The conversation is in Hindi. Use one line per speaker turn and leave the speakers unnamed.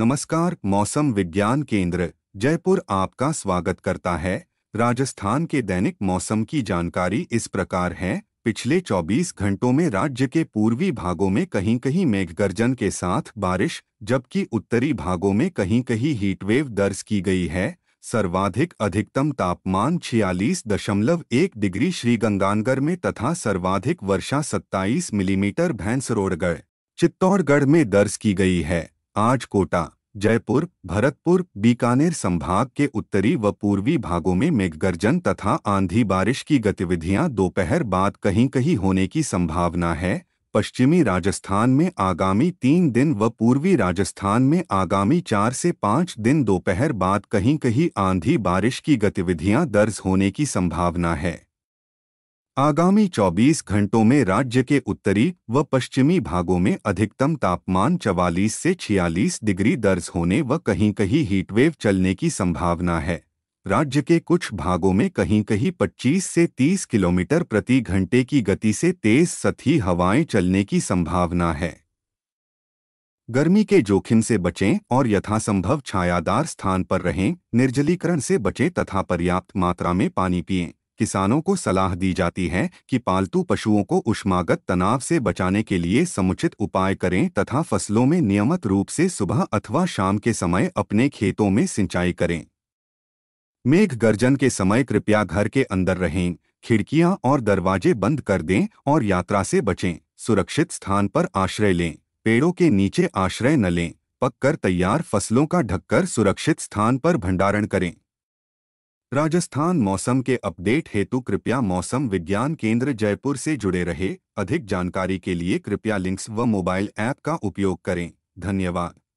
नमस्कार मौसम विज्ञान केंद्र जयपुर आपका स्वागत करता है राजस्थान के दैनिक मौसम की जानकारी इस प्रकार है पिछले 24 घंटों में राज्य के पूर्वी भागों में कहीं कहीं मेघ गर्जन के साथ बारिश जबकि उत्तरी भागों में कहीं कहीं हीटवेव दर्ज की गई है सर्वाधिक अधिकतम तापमान 46.1 डिग्री श्रीगंगानगर में तथा सर्वाधिक वर्षा 27 मिलीमीटर भैंसरोड़गढ़ चित्तौड़गढ़ में दर्ज की गई है आज कोटा जयपुर भरतपुर बीकानेर संभाग के उत्तरी व पूर्वी भागों में मेघगर्जन तथा आंधी बारिश की गतिविधियां दोपहर बाद कहीं कहीं होने की संभावना है पश्चिमी राजस्थान में आगामी तीन दिन व पूर्वी राजस्थान में आगामी चार से पाँच दिन दोपहर बाद कहीं कहीं आंधी बारिश की गतिविधियां दर्ज होने की संभावना है आगामी 24 घंटों में राज्य के उत्तरी व पश्चिमी भागों में अधिकतम तापमान 44 से 46 डिग्री दर्ज होने व कहीं कहीं हीटवेव चलने की संभावना है राज्य के कुछ भागों में कहीं कहीं 25 से 30 किलोमीटर प्रति घंटे की गति से तेज सतही हवाएं चलने की संभावना है गर्मी के जोखिम से बचें और यथासंभव छायादार स्थान पर रहें निर्जलीकरण से बचें तथा पर्याप्त मात्रा में पानी पिएं किसानों को सलाह दी जाती है कि पालतू पशुओं को उष्मागत तनाव से बचाने के लिए समुचित उपाय करें तथा फसलों में नियमित रूप से सुबह अथवा शाम के समय अपने खेतों में सिंचाई करें मेघ गर्जन के समय कृपया घर के अंदर रहें खिड़कियां और दरवाजे बंद कर दें और यात्रा से बचें सुरक्षित स्थान पर आश्रय लें पेड़ों के नीचे आश्रय न लें पककर तैयार फसलों का ढककर सुरक्षित स्थान पर भंडारण करें राजस्थान मौसम के अपडेट हेतु कृपया मौसम विज्ञान केंद्र जयपुर से जुड़े रहे अधिक जानकारी के लिए कृपया लिंक्स व मोबाइल ऐप का उपयोग करें धन्यवाद